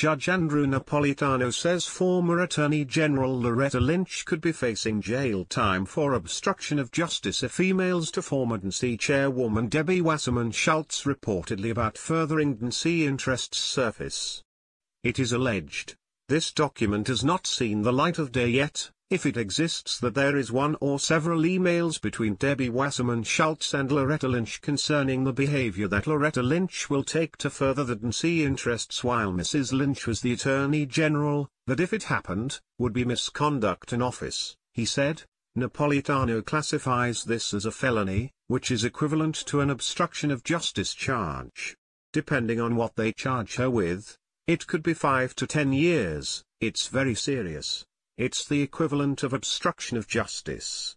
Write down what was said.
Judge Andrew Napolitano says former Attorney General Loretta Lynch could be facing jail time for obstruction of justice if emails to former DNC chairwoman Debbie Wasserman Schultz reportedly about furthering DNC interests surface. It is alleged, this document has not seen the light of day yet, if it exists that there is one or several emails between Debbie Wasserman Schultz and Loretta Lynch concerning the behavior that Loretta Lynch will take to further the DNC interests while Mrs. Lynch was the Attorney General, that if it happened, would be misconduct in office, he said. Napolitano classifies this as a felony, which is equivalent to an obstruction of justice charge. Depending on what they charge her with, it could be 5 to 10 years, it's very serious. It's the equivalent of obstruction of justice.